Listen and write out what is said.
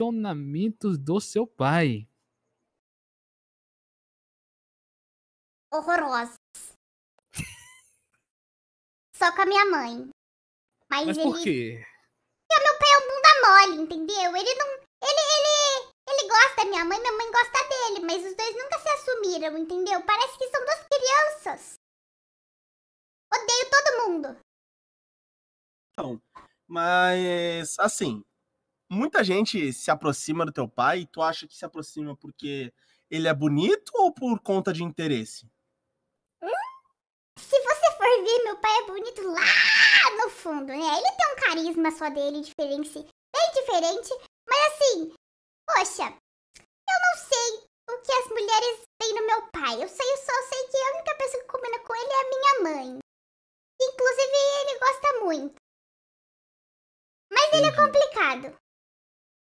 relacionamentos do seu pai? Horrorosos. Só com a minha mãe. Mas, Mas por ele... quê? Porque meu pai é um bunda mole, entendeu? Ele não. Ele, ele. Ele gosta da minha mãe, minha mãe gosta dele, mas os dois nunca se assumiram, entendeu? Parece que são duas crianças. Odeio todo mundo. Então, mas assim, muita gente se aproxima do teu pai e tu acha que se aproxima porque ele é bonito ou por conta de interesse? Hum? Se você for ver, meu pai é bonito lá no fundo, né? Ele tem um carisma só dele diferente, bem diferente, mas assim, poxa, eu não sei o que as mulheres têm no meu pai. Eu sei, eu só sei que a única pessoa que combina com ele é a minha mãe. Inclusive, ele gosta muito. Mas ele é complicado.